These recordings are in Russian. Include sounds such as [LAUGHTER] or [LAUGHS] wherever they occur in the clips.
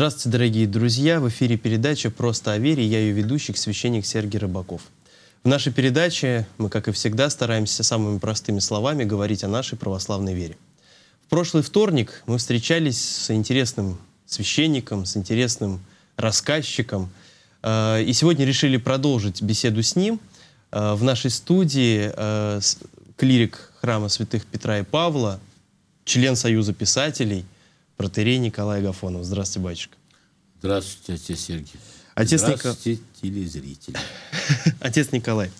Здравствуйте, дорогие друзья! В эфире передача «Просто о вере» я ее ведущий, священник Сергей Рыбаков. В нашей передаче мы, как и всегда, стараемся самыми простыми словами говорить о нашей православной вере. В прошлый вторник мы встречались с интересным священником, с интересным рассказчиком, э, и сегодня решили продолжить беседу с ним. Э, в нашей студии э, клирик храма святых Петра и Павла, член Союза писателей – протерей Николай Агафонов. Здравствуйте, батюшка. Здравствуйте, отец Сергей. Отец Здравствуйте, Ник... телезрители. [LAUGHS] Отец Николай,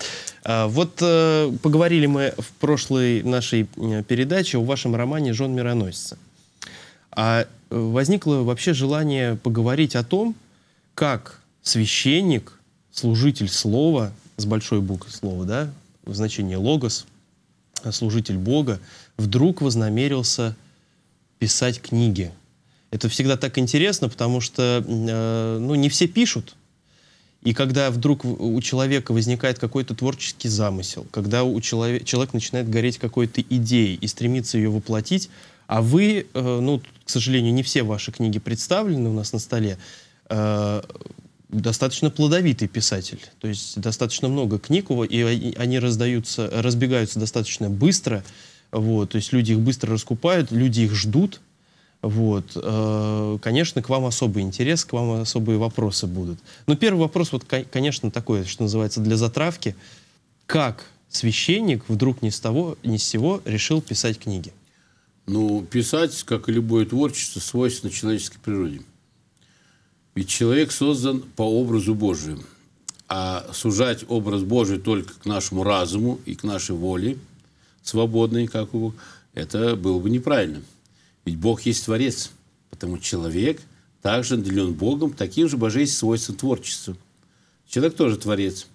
а, вот э, поговорили мы в прошлой нашей э, передаче о вашем романе «Жен мироносица». А э, возникло вообще желание поговорить о том, как священник, служитель слова, с большой буквы слова, да, в значении «логос», служитель Бога, вдруг вознамерился – писать книги. Это всегда так интересно, потому что э, ну, не все пишут. И когда вдруг у человека возникает какой-то творческий замысел, когда у человек, человек начинает гореть какой-то идеей и стремится ее воплотить, а вы, э, ну, к сожалению, не все ваши книги представлены у нас на столе, э, достаточно плодовитый писатель. То есть достаточно много книг, и они раздаются, разбегаются достаточно быстро. Вот, то есть люди их быстро раскупают, люди их ждут. Вот, э, конечно, к вам особый интерес, к вам особые вопросы будут. Но первый вопрос, вот, конечно, такой, что называется, для затравки. Как священник вдруг ни с того, ни с сего решил писать книги? Ну, писать, как и любое творчество, свойственно человеческой природе. Ведь человек создан по образу Божию. А сужать образ Божий только к нашему разуму и к нашей воле свободный, как у... Бога Это было бы неправильно. Ведь Бог есть Творец. Потому человек также наделен Богом таким же божественным свойством творчества. Человек тоже Творец.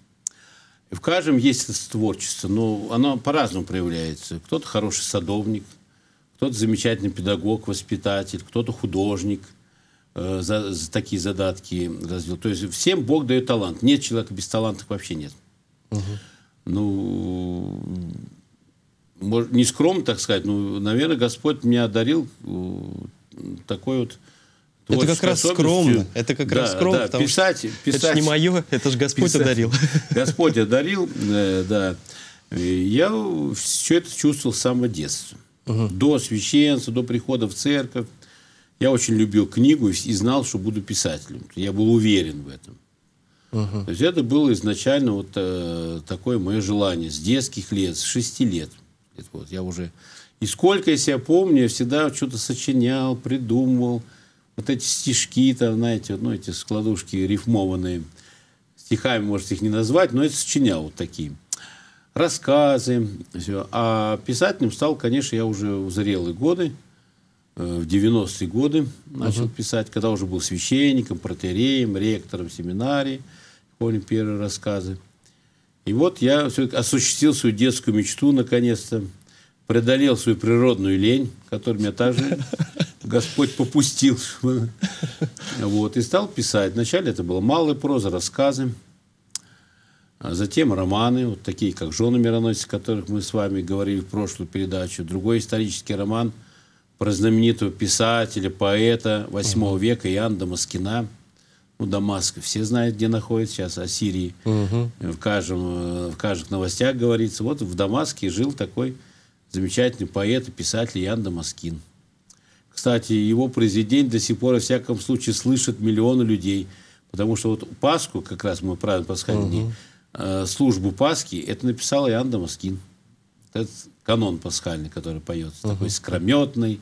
В каждом есть творчество, но оно по-разному проявляется. Кто-то хороший садовник, кто-то замечательный педагог, воспитатель, кто-то художник э, за, за такие задатки развил. То есть всем Бог дает талант. Нет человека без талантов вообще нет. Угу. Ну, не скромно, так сказать, но, наверное, Господь меня одарил э, такой вот это как раз скромно. Это как да, раз скромно, да, потому писать, что писать, это не мое, это же Господь писать. одарил. [LAUGHS] Господь одарил, э, да. Я все это чувствовал с самого детства. Угу. До священства, до прихода в церковь. Я очень любил книгу и знал, что буду писателем. Я был уверен в этом. Угу. То есть это было изначально вот э, такое мое желание с детских лет, с шести лет. Угу. Вот, я уже... И сколько я себя помню, я всегда что-то сочинял, придумывал. Вот эти стишки, там, знаете, ну, эти складушки рифмованные. Стихами, может, их не назвать, но это сочинял вот такие. Рассказы. Все. А писателем стал, конечно, я уже э, в зрелые годы в 90-е годы начал uh-huh. писать, когда уже был священником, протереем, ректором семинарии, помню первые рассказы. И вот я осуществил свою детскую мечту наконец-то, преодолел свою природную лень, которую меня также [LAUGHS] Господь попустил. Вот, и стал писать. Вначале это было малые прозы, рассказы, а затем романы, вот такие как «Жены мироносец», о которых мы с вами говорили в прошлую передачу, другой исторический роман про знаменитого писателя, поэта 8 века Иоанна Дамаскина – ну, Дамаск, все знают, где находится сейчас, о Сирии. Угу. В, каждом, э, в каждых новостях говорится. Вот в Дамаске жил такой замечательный поэт и писатель Ян Дамаскин. Кстати, его президент до сих пор, во всяком случае, слышат миллионы людей. Потому что вот Пасху, как раз мы правильно пасхальный угу. Э, службу Пасхи, это написал Ян Дамаскин. Это канон пасхальный, который поется. Угу. Такой скрометный,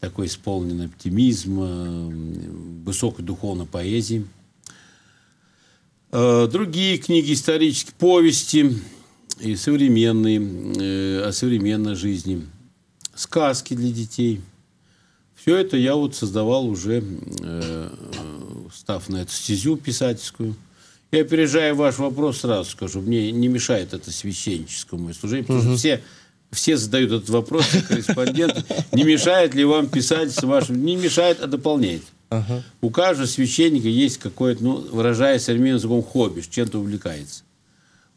такой исполнен оптимизм, э, высокой духовной поэзии. Э, другие книги исторические, повести и современные, э, о современной жизни, сказки для детей. Все это я вот создавал уже, став на эту стезю писательскую. Я опережая ваш вопрос, сразу скажу, мне не мешает это священническому служению, потому угу. что все все задают этот вопрос, корреспондент, не мешает ли вам писать с вашим... Не мешает, а дополняет. У каждого священника есть какое-то, ну, выражаясь современным языком, хобби, чем-то увлекается.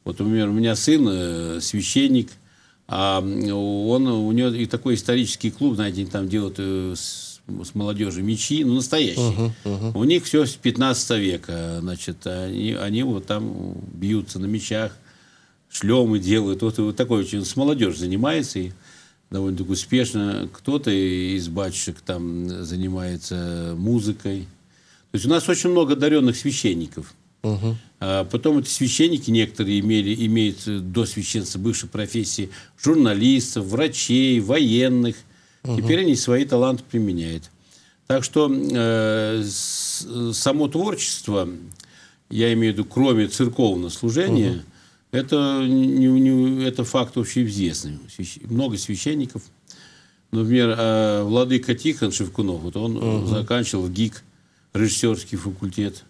Вот, например, у меня сын э, священник, а он, у него и такой исторический клуб, знаете, они там делают э, с, с молодежью мечи, ну, настоящие. Uh-huh, uh-huh. У них все с 15 века, значит, они, они вот там бьются на мечах, шлемы делают. Вот, вот такой очень с молодежь занимается и довольно-таки успешно. Кто-то из батюшек там занимается музыкой. То есть у нас очень много одаренных священников. Угу. А потом эти священники некоторые имели, имеют э, до священства бывшей профессии журналистов, врачей, военных. Угу. Теперь они свои таланты применяют. Так что э, э, само творчество, я имею в виду, кроме церковного служения, угу это, не, не, это факт общеизвестный. Много священников. Например, э, владыка Тихон Шевкунов, вот он угу. заканчивал ГИК, режиссерский факультет,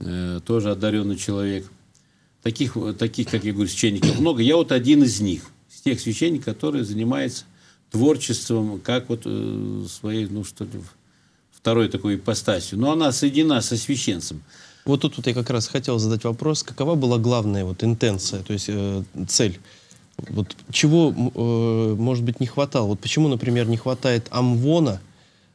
э, тоже одаренный человек. Таких, таких, как я говорю, священников много. Я вот один из них, из тех священников, которые занимаются творчеством, как вот своей, ну что ли, второй такой ипостасью. Но она соединена со священцем. Вот тут вот я как раз хотел задать вопрос, какова была главная вот интенция, то есть э, цель? Вот чего, э, может быть, не хватало? Вот почему, например, не хватает Амвона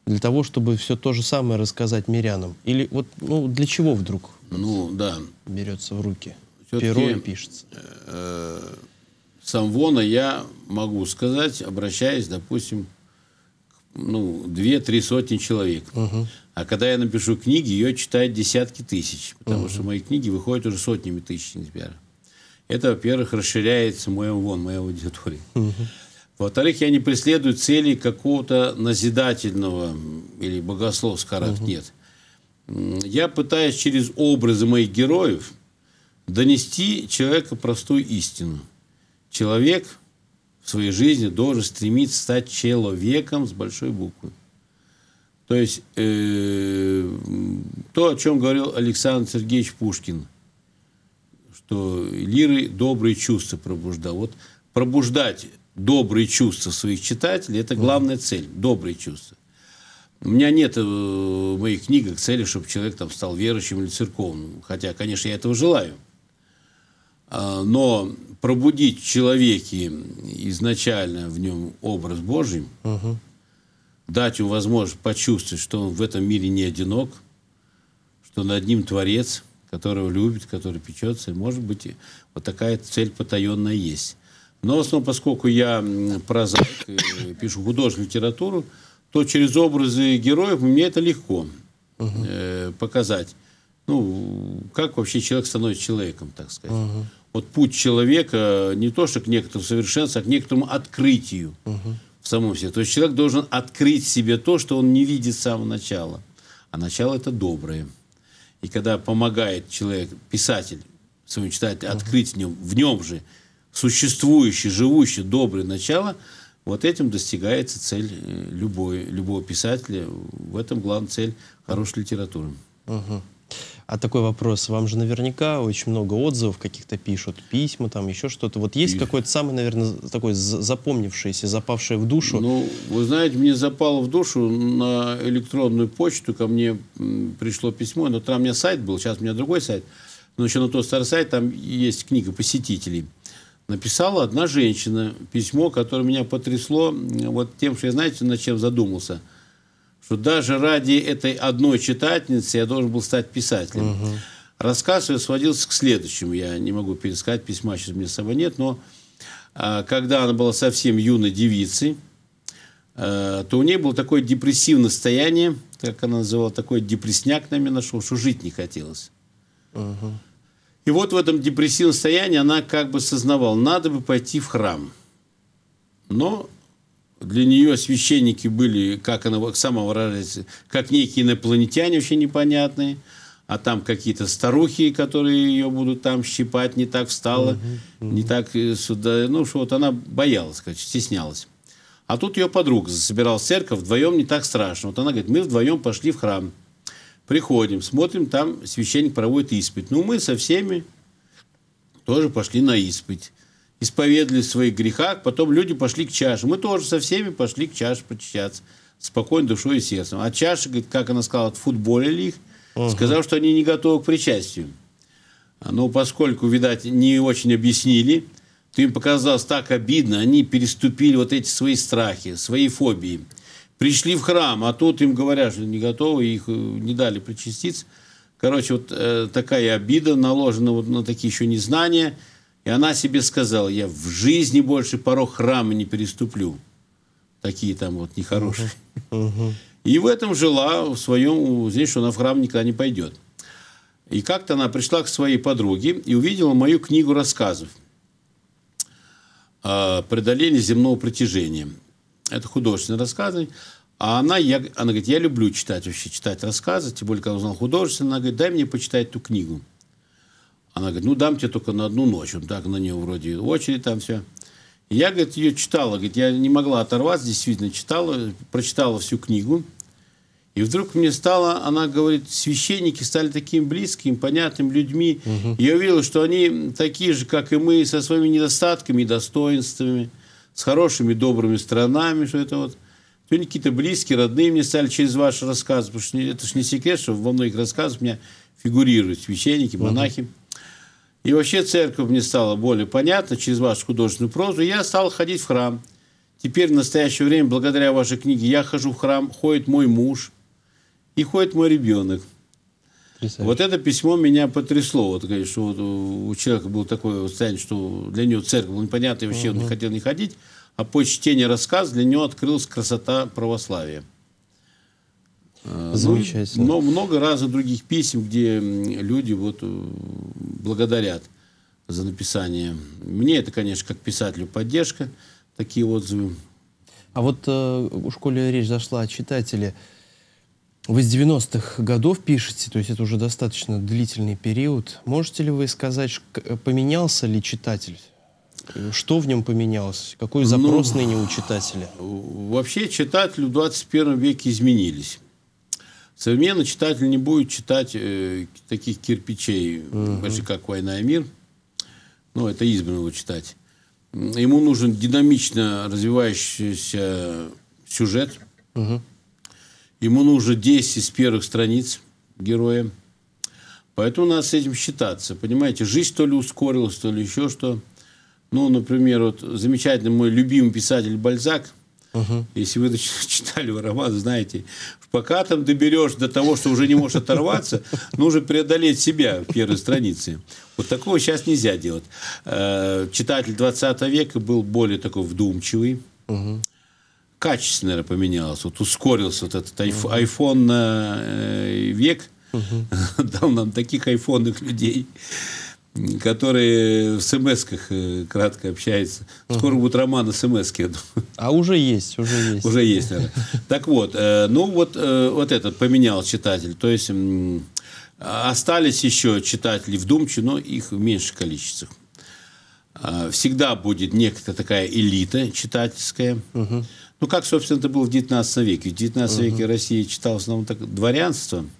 для того, чтобы все то же самое рассказать мирянам? Или вот ну, для чего вдруг ну, да. берется в руки? Перо и пишется. Э, э, с Амвона я могу сказать, обращаясь, допустим, ну, две-три сотни человек. Угу. А когда я напишу книги, ее читают десятки тысяч, потому угу. что мои книги выходят уже сотнями тысяч экземпляров. Это, во-первых, расширяется мой вон, моя аудитория. Угу. Во-вторых, я не преследую цели какого-то назидательного или богословского, угу. нет. Я пытаюсь через образы моих героев донести человека простую истину. Человек – в своей жизни должен стремиться стать человеком с большой буквы. То есть э, то, о чем говорил Александр Сергеевич Пушкин, что лиры добрые чувства пробуждал. Вот пробуждать добрые чувства своих читателей – это главная цель, добрые чувства. У меня нет э, в моих книгах цели, чтобы человек там стал верующим или церковным. Хотя, конечно, я этого желаю. А, но пробудить в человеке изначально в нем образ Божий, угу. дать ему возможность почувствовать, что он в этом мире не одинок, что над ним Творец, которого любит, который печется, и, может быть, вот такая цель потаенная есть. Но в основном, поскольку я прозаик, пишу художественную литературу, то через образы героев мне это легко угу. э, показать ну, как вообще человек становится человеком, так сказать. Угу. Вот путь человека не то, что к некоторому совершенству, а к некоторому открытию угу. в самом себе. То есть человек должен открыть себе то, что он не видит с самого начала. А начало это доброе. И когда помогает человек, писатель, своему читателю угу. открыть в нем, в нем же существующее, живущее, доброе начало, вот этим достигается цель э, любой, любого писателя. В этом главная цель хорошей литературы. Угу. А такой вопрос, вам же наверняка очень много отзывов каких-то пишут, письма там, еще что-то. Вот есть какой-то самый, наверное, такой запомнившийся, запавший в душу? Ну, вы знаете, мне запало в душу на электронную почту, ко мне пришло письмо, но ну, там у меня сайт был, сейчас у меня другой сайт, но еще на тот старый сайт, там есть книга посетителей. Написала одна женщина письмо, которое меня потрясло вот тем, что я, знаете, над чем задумался – что даже ради этой одной читательницы я должен был стать писателем. Угу. Рассказ я сводился к следующему. Я не могу пересказать, письма сейчас у меня с собой нет, но а, когда она была совсем юной девицей, а, то у нее было такое депрессивное состояние, как она называла, такой депрессняк на меня нашел, что жить не хотелось. Угу. И вот в этом депрессивном состоянии она как бы сознавала, надо бы пойти в храм. Но для нее священники были, как она сама выражается, как некие инопланетяне вообще непонятные, а там какие-то старухи, которые ее будут там щипать, не так встала, угу, угу. не так э, сюда. Ну, что вот она боялась, короче, стеснялась. А тут ее подруга собиралась в церковь, вдвоем не так страшно. Вот она говорит, мы вдвоем пошли в храм. Приходим, смотрим, там священник проводит исповедь. Ну, мы со всеми тоже пошли на исповедь исповедали свои своих грехах, потом люди пошли к чаше. Мы тоже со всеми пошли к чаше причащаться. Спокойно душой и сердцем. А чаша, говорит, как она сказала, отфутболили их, угу. сказал, что они не готовы к причастию. А, Но ну, поскольку, видать, не очень объяснили, то им показалось так обидно, они переступили вот эти свои страхи, свои фобии. Пришли в храм, а тут им говорят, что не готовы, их э, не дали причаститься. Короче, вот э, такая обида наложена вот на такие еще незнания – и она себе сказала, я в жизни больше порог храма не переступлю. Такие там вот нехорошие. И в этом жила в своем, здесь, что она в храм никогда не пойдет. И как-то она пришла к своей подруге и увидела мою книгу рассказов а, «Преодоление земного притяжения». Это художественные рассказы. А она, я, она говорит, я люблю читать вообще, читать рассказы, тем более, когда узнал художественный, она говорит, дай мне почитать эту книгу. Она говорит, ну дам тебе только на одну ночь. Он так на нее вроде очередь там все. Я, говорит, ее читала, говорит, я не могла оторваться, действительно читала, прочитала всю книгу. И вдруг мне стало, она говорит, священники стали такими близкими, понятными людьми. Угу. Я увидела, что они такие же, как и мы, со своими недостатками достоинствами, с хорошими, добрыми сторонами, что это вот. Сегодня какие-то близкие, родные мне стали через ваши рассказы, потому что это же не секрет, что во многих рассказах у меня фигурируют священники, монахи. Угу. И вообще церковь мне стала более понятна через вашу художественную прозу. Я стал ходить в храм. Теперь в настоящее время, благодаря вашей книге, я хожу в храм, ходит мой муж и ходит мой ребенок. Потрясающе. Вот это письмо меня потрясло. Вот, конечно, вот у человека было такое состояние, что для него церковь была непонятна, и вообще угу. он не хотел не ходить. А по чтению рассказа для него открылась красота православия. А, Замечательно. Но, ну, но много разных других писем, где люди вот э, благодарят за написание. Мне это, конечно, как писателю поддержка, такие отзывы. А вот э, у школе речь зашла о читателе. Вы с 90-х годов пишете, то есть это уже достаточно длительный период. Можете ли вы сказать, э, поменялся ли читатель? Что в нем поменялось? Какой ну, запрос ну, ныне у читателя? Вообще читатели в 21 веке изменились. Современный читатель не будет читать э, таких кирпичей, угу. почти как «Война и мир». Ну, это избранного читать. Ему нужен динамично развивающийся сюжет. Угу. Ему нужно 10 из первых страниц героя. Поэтому надо с этим считаться. Понимаете, жизнь то ли ускорилась, то ли еще что. Ну, например, вот замечательный мой любимый писатель Бальзак – Угу. Если вы [LAUGHS] читали роман, знаете, пока там доберешь до того, что уже не можешь оторваться, [LAUGHS] нужно преодолеть себя в первой странице. Вот такого сейчас нельзя делать. Э, читатель 20 века был более такой вдумчивый. Угу качество, наверное, поменялось. Вот ускорился вот этот айф, айфон э, век. uh [LAUGHS] Дал нам таких айфонных людей которые в смс э, кратко общаются. Скоро угу. будут роман смс я думаю. А уже есть, уже есть. Уже есть, наверное. Так вот, э, ну вот, э, вот этот поменял читатель. То есть остались еще читатели вдумчивые, но их в меньших количествах. Всегда будет некая такая элита читательская. Угу. Ну, как, собственно, это было в XIX веке. В XIX угу. веке Россия читала в основном так, дворянство –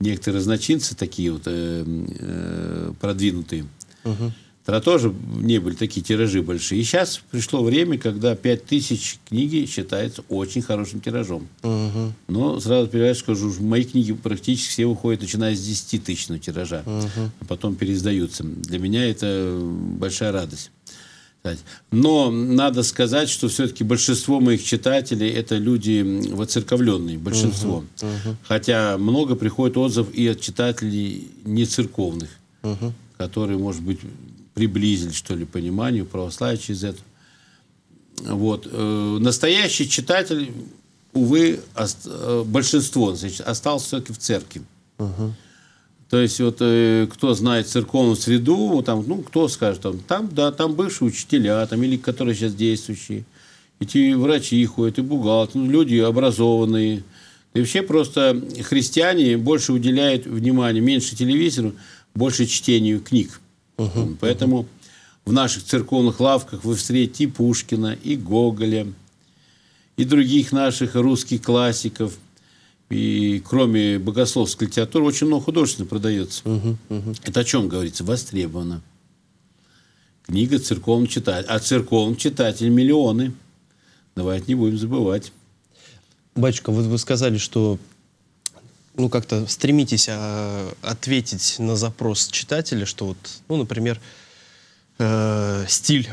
некоторые разночинцы такие вот э, э, продвинутые, угу. тогда тоже не были такие тиражи большие. И сейчас пришло время, когда 5000 книги считается очень хорошим тиражом. Угу. Но сразу перевожу, скажу, мои книги практически все выходят, начиная с 10 тысячного тиража, угу. а потом переиздаются. Для меня это большая радость сказать. Но надо сказать, что все-таки большинство моих читателей это люди воцерковленные, большинство. Угу, угу. Хотя много приходит отзыв и от читателей нецерковных, церковных, угу. которые, может быть, приблизили, что ли, понимание православия через это. Вот. Э, настоящий читатель, увы, ост, э, большинство значит, остался все-таки в церкви. Угу. То есть вот э, кто знает церковную среду, там, ну, кто скажет, там, там, да, там бывшие учителя, там, или которые сейчас действующие, эти врачи ходят, и бухгалтеры, ну, люди образованные. И вообще просто христиане больше уделяют внимания, меньше телевизору, больше чтению книг. Угу, Поэтому угу. в наших церковных лавках вы встретите и Пушкина, и Гоголя, и других наших русских классиков – и кроме богословской литературы очень много художественно продается. Угу, угу. Это о чем говорится? Востребовано. Книга церковный читатель. А церковный читатель миллионы. Давайте не будем забывать. Батюшка, вот вы сказали, что ну, как-то стремитесь а, ответить на запрос читателя, что вот, ну, например, э, стиль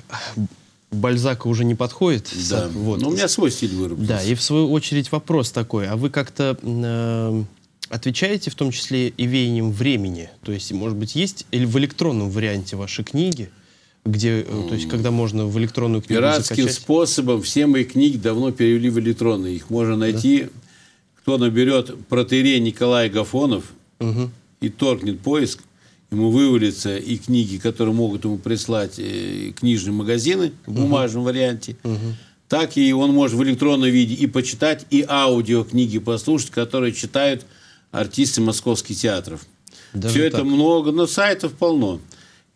Бальзака уже не подходит. Да. Вот. Но ну, у меня свой стиль выработался. Да, и в свою очередь вопрос такой. А вы как-то э, отвечаете в том числе и веянием времени? То есть, может быть, есть или в электронном варианте ваши книги? где, э, то есть, когда можно в электронную книгу Пиратским закачать? способом все мои книги давно перевели в электронные. Их можно найти. Да. Кто наберет протерей Николай Гафонов угу. и торкнет поиск, ему вывалится и книги, которые могут ему прислать э, книжные магазины в бумажном угу. варианте, угу. так и он может в электронном виде и почитать, и аудиокниги послушать, которые читают артисты московских театров. Даже Все так. это много, но сайтов полно.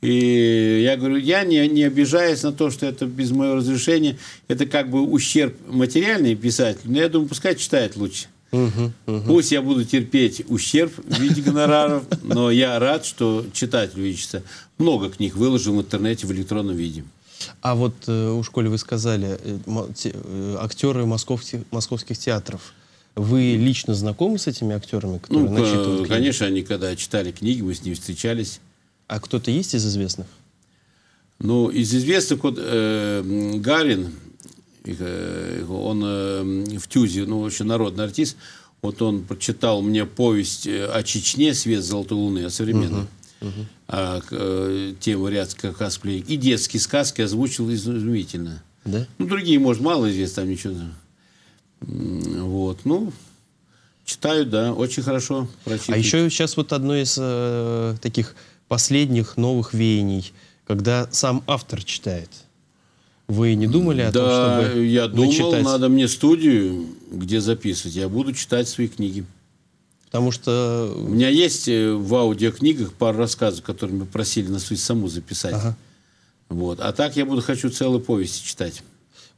И я говорю, я не, не обижаюсь на то, что это без моего разрешения. Это как бы ущерб материальный писатель. Но я думаю, пускай читает лучше. Угу, угу. Пусть я буду терпеть ущерб в виде гонораров, но я рад, что читатель увеличится. Много книг выложил в интернете в электронном виде. А вот э, уж коли вы сказали, э, э актеры московских, московских театров, вы лично знакомы с этими актерами, которые ну, начитывают книги? Конечно, они когда читали книги, мы с ними встречались. А кто-то есть из известных? Ну, из известных вот э, Гарин, Э, он эм, в Тюзе, ну, вообще народный артист, вот он прочитал мне повесть э, о Чечне «Свет золотой луны», о современной. Угу. Uh -huh. А э, тем вариант «Кавказ И детские сказки озвучил изумительно. Да? Ну, другие, может, мало известно, там ничего. Вот, ну, читаю, да, очень хорошо. Прочитываю. А еще сейчас вот одно из э, таких последних новых веяний, когда сам автор читает – вы не думали о да, том, чтобы я думал, начитать? надо мне студию, где записывать. Я буду читать свои книги. Потому что... У меня есть э, в аудиокнигах пара рассказов, которые мы просили на суть саму записать. Ага. Вот. А так я буду хочу целые повести читать.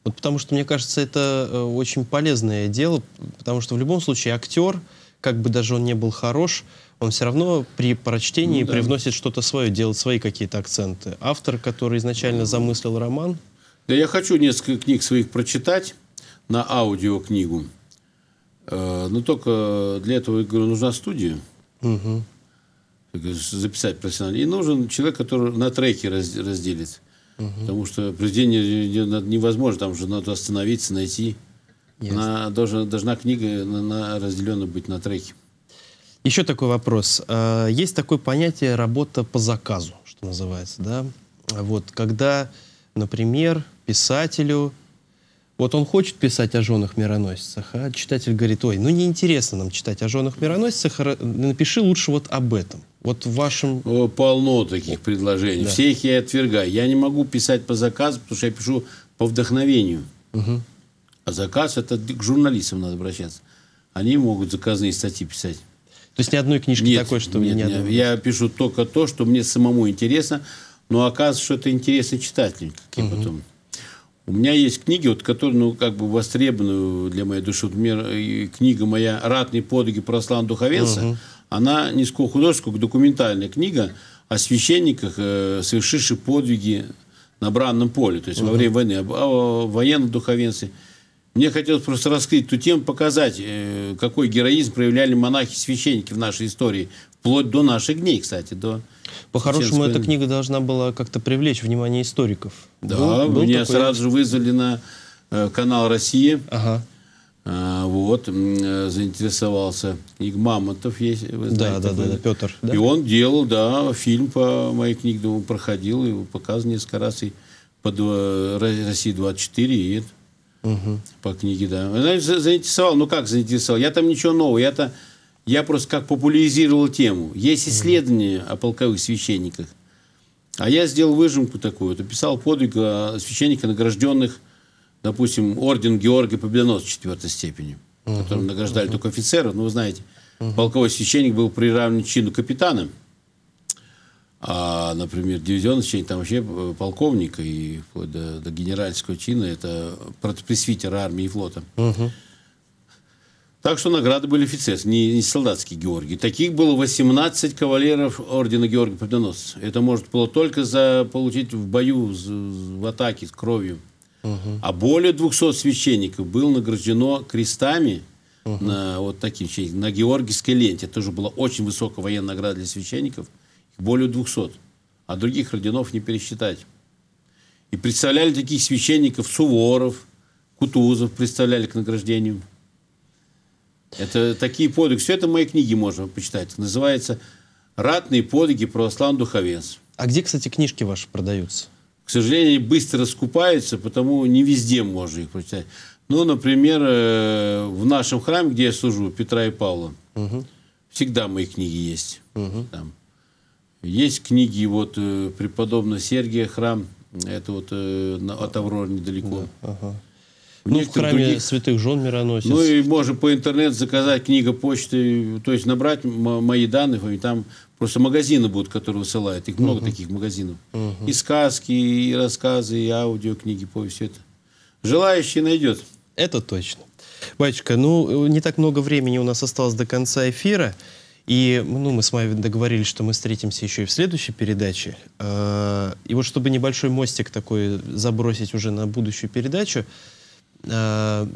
Вот потому что, мне кажется, это э, очень полезное дело, потому что в любом случае актер, как бы даже он не был хорош, он все равно при прочтении ну, да. привносит что-то свое, делает свои какие-то акценты. Автор, который изначально ну. замыслил роман, я хочу несколько книг своих прочитать на аудиокнигу. Э, но только для этого, я говорю, нужна студия. Угу. Записать профессионально. И нужен человек, который на треки разделит. Угу. Потому что произведение невозможно, там же надо остановиться, найти. Она должна, должна книга на, на разделена быть на треки. Еще такой вопрос. А, есть такое понятие работа по заказу, что называется, да? Вот когда, например, писателю. Вот он хочет писать о женах-мироносицах, а читатель говорит, ой, ну неинтересно нам читать о женах-мироносицах, напиши лучше вот об этом. Вот в вашем... Полно таких предложений. Да. Все их я отвергаю. Я не могу писать по заказу, потому что я пишу по вдохновению. Угу. А заказ – это к журналистам надо обращаться. Они могут заказные статьи писать. То есть ни одной книжки нет, такой, что нет, вы не нет. Я пишу только то, что мне самому интересно, но оказывается, что это интересно читателю, каким угу. потом. У меня есть книги, вот, которые, ну, как бы востребованы для моей души. Вот, например, э, книга моя «Ратные подвиги Прослава Духовенца», угу. она не сколько художественная, сколько документальная книга о священниках, э, совершивших подвиги на бранном поле, то есть угу. во время войны, о, а, о а, военном духовенстве – мне хотелось просто раскрыть эту тему, показать, э, какой героизм проявляли монахи-священники в нашей истории, вплоть до наших дней, кстати, до по-хорошему, эта книга должна была как-то привлечь внимание историков. Да, был, был меня такой... сразу же вызвали на э, канал «Россия». Ага. А, вот, э, заинтересовался. И Мамонтов есть, вы знаете. Да, да, да, да, Петр. Да? И он делал, да, фильм по моей книге, думаю, проходил, его показывал несколько раз и по «России-24», и это Угу. По книге, да. Знаете, заинтересовал. Ну как заинтересовал? Я там ничего нового. Я-то, я просто как популяризировал тему. Есть исследования угу. о полковых священниках. А я сделал выжимку такую. Это писал подвиг а, священника, награжденных, допустим, орден Георгия Победоносца четвертой степени, угу. которым награждали угу. только офицеров. Ну, вы знаете, угу. полковой священник был приравнен к чину капитана. А, например, дивизионный чин, там вообще э, полковника и вплоть до, до генеральского чина, это протопресвитер армии и флота. Угу. Так что награды были офицерские, не, не солдатские Георгии. Таких было 18 кавалеров ордена Георгия Победоносца. Это может было только за получить в бою, в атаке, с кровью. Угу. А более 200 священников было награждено крестами угу. на вот таким на Георгиевской ленте. Это тоже была очень высокая военная награда для священников – более 200, а других орденов не пересчитать. И представляли таких священников Суворов, Кутузов представляли к награждению. Это такие подвиги. Все это в моей книге можно почитать. Называется «Ратные подвиги православных духовенств». А где, кстати, книжки ваши продаются? К сожалению, они быстро скупаются, потому не везде можно их прочитать. Ну, например, э, в нашем храме, где я служу, Петра и Павла, угу. всегда мои книги есть. Угу. Там. Есть книги, вот э, преподобный Сергия храм, это вот э, на, от Аврора недалеко. Да, ага. ну, в храме других... святых жен мироносец. Ну и можно по интернету заказать книга почты, то есть набрать мои данные, и там просто магазины будут, которые высылают. Их много uh-huh. таких магазинов. Uh-huh. И сказки, и рассказы, и аудиокниги, повесть, все это. Желающий найдет. Это точно. Батюшка, ну э, не так много времени у нас осталось до конца эфира. И ну, мы с Майей договорились, что мы встретимся еще и в следующей передаче. Э, и вот чтобы небольшой мостик такой забросить уже на будущую передачу, э,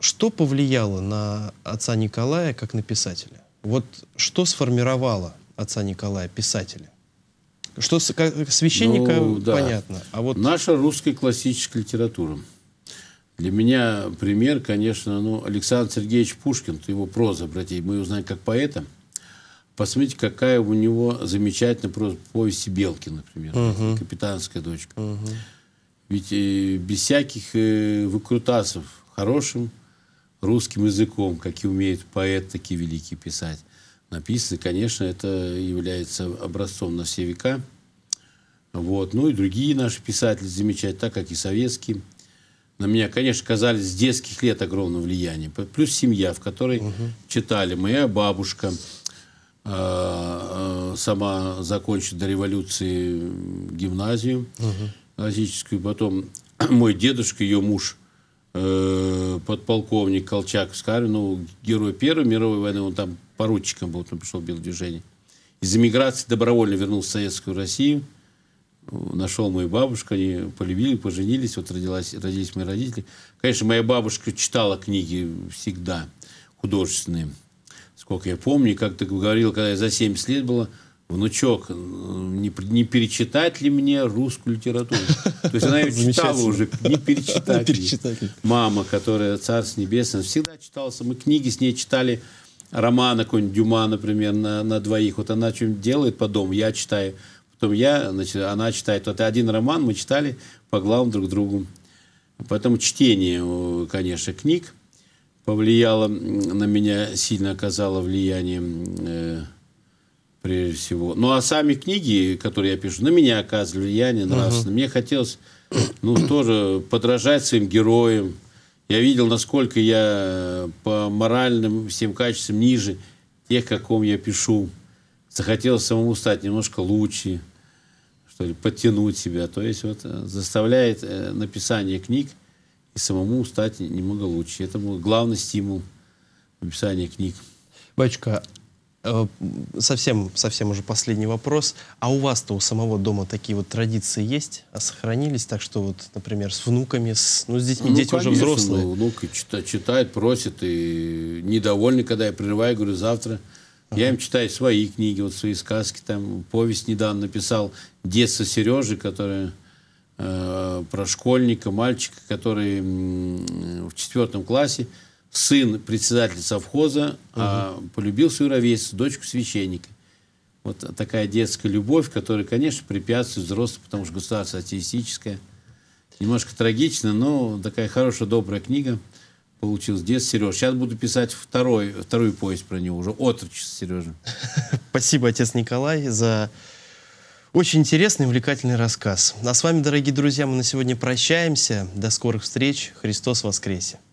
что повлияло на отца Николая как на писателя? Вот что сформировало отца Николая писателя? Что как, священника ну, да. понятно, а вот наша русская классическая литература. Для меня пример, конечно, ну, Александр Сергеевич Пушкин, его проза, братья, мы его знаем как поэта. Посмотрите, какая у него замечательная проза повести Белки, например, угу. «Капитанская дочка». Угу. Ведь э, без всяких э, выкрутасов, хорошим русским языком, как и умеет поэт, такие великие писать, написано, конечно, это является образцом на все века. Вот. Ну и другие наши писатели замечают, так как и советские – на меня, конечно, казались с детских лет огромное влияние. Плюс семья, в которой угу. читали. Моя бабушка э, сама закончила до революции гимназию угу. классическую. Потом [CLEARS THROAT] мой дедушка, ее муж, э, подполковник Колчак Скарин, ну, герой Первой мировой войны, он там поручиком был, он пришел в белое движение. Из эмиграции добровольно вернулся в Советскую Россию нашел мою бабушку, они полюбили, поженились, вот родилась, родились мои родители. Конечно, моя бабушка читала книги всегда художественные, сколько я помню. Как ты говорил, когда я за 70 лет была, внучок, э, не, не перечитать ли мне русскую литературу? То есть она ее [LAUGHS] читала уже, не перечитать. Не перечитать. Мама, которая царство небесное, всегда читала. Мы книги с ней читали, роман какой-нибудь Дюма, например, на, на двоих. Вот она что-нибудь делает по дому, я читаю чтобы я, значит, она читает. Вот один роман мы читали по главам друг другу. Поэтому чтение, конечно, книг повлияло на меня, сильно оказало влияние э, прежде всего. Ну, а сами книги, которые я пишу, на меня оказывали влияние нравственно. Угу. Мне хотелось, ну, тоже подражать своим героям. Я видел, насколько я э, по моральным всем качествам ниже тех, о ком я пишу. Захотелось самому стать немножко лучше что ли, подтянуть себя. То есть вот э, заставляет э, написание книг и самому стать немного лучше. Это был главный стимул написания книг. Бачка, э, совсем, совсем уже последний вопрос. А у вас-то у самого дома такие вот традиции есть? А сохранились так, что вот, например, с внуками, с, ну, с детьми, ну, дети конечно, уже взрослые? Ну, внук читает, просит и недовольны, когда я прерываю, говорю, завтра Uh Я им читаю свои книги, вот свои сказки, там повесть недавно написал «Детство Сережи», которая э, про школьника, мальчика, который э, в четвертом классе, сын председателя совхоза, угу. Uh полюбил свою ровесницу, дочку священника. Вот такая детская любовь, которая, конечно, препятствует взрослым, потому что государство атеистическое. Немножко трагично, но такая хорошая, добрая книга получил с детства, Сереж. Сейчас буду писать второй, вторую поезд про него уже. Отрочество, Сережа. [LAUGHS] Спасибо, отец Николай, за очень интересный и увлекательный рассказ. А с вами, дорогие друзья, мы на сегодня прощаемся. До скорых встреч. Христос воскресе!